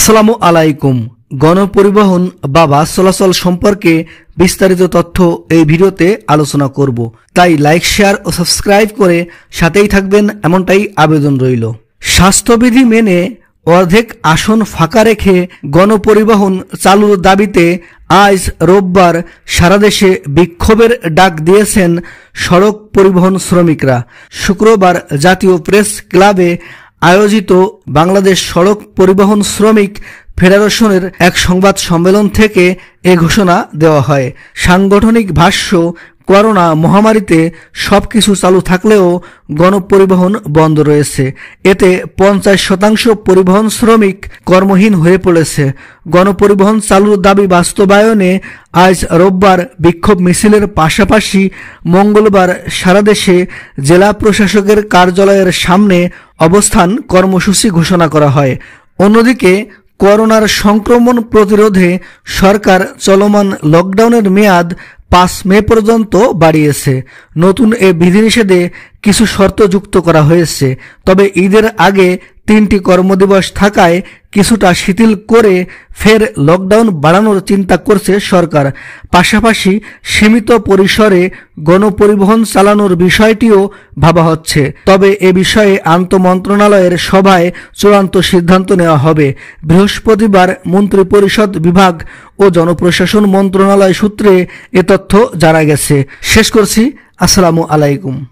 আসসালামু আলাইকুম গণপরিবহন বা বাস চলাচল সম্পর্কে বিস্তারিত তথ্য এই ভিডিওতে আলোচনা করব তাই লাইক শেয়ার ও সাবস্ক্রাইব করে সাথেই থাকবেন এমনটাই আবেদন রইল স্বাস্থ্যবিধি মেনে অর্ধেক আসন ফাঁকা রেখে গণপরিবহন চালুর দাবিতে আজ রোববার সারা দেশে বিক্ষোভের ডাক দিয়েছেন সড়ক পরিবহন শ্রমিকরা শুক্রবার জাতীয় প্রেস ক্লাবে আয়োজিত বাংলাদেশ সড়ক পরিবহন শ্রমিক ফেডারেশনের এক সংবাদ সম্মেলন থেকে এ ঘোষণা দেওয়া হয় সাংগঠনিক ভাষ্য করোনা মহামারীতে সব কিছু চালু থাকলেও গণপরিবহন বন্ধ রয়েছে এতে পঞ্চাশ শতাংশ পরিবহন শ্রমিক কর্মহীন হয়ে পড়েছে গণপরিবহন চালুর দাবি বাস্তবায়নে আজ রোববার বিক্ষোভ মিছিলের পাশাপাশি মঙ্গলবার সারা দেশে জেলা প্রশাসকের কার্যালয়ের সামনে অবস্থান কর্মসূচি ঘোষণা করা হয় অন্যদিকে করোনার সংক্রমণ প্রতিরোধে সরকার চলমান লকডাউনের মেয়াদ পাঁচ মে পর্যন্ত বাড়িয়েছে নতুন এ বিধিনিষেধে কিছু শর্ত যুক্ত করা হয়েছে তবে ঈদের আগে তিনটি কর্মদিবস থাকায় কিছুটা শিথিল করে ফের লকডাউন বাড়ানোর চিন্তা করছে সরকার পাশাপাশি সীমিত পরিসরে গণপরিবহন চালানোর বিষয়টিও ভাবা হচ্ছে তবে এ বিষয়ে আন্তমন্ত্রণালয়ের সভায় চূড়ান্ত সিদ্ধান্ত নেওয়া হবে বৃহস্পতিবার মন্ত্রিপরিষদ বিভাগ ও জনপ্রশাসন মন্ত্রণালয় সূত্রে এ তথ্য জানা গেছে শেষ করছি আসসালামু আলাইকুম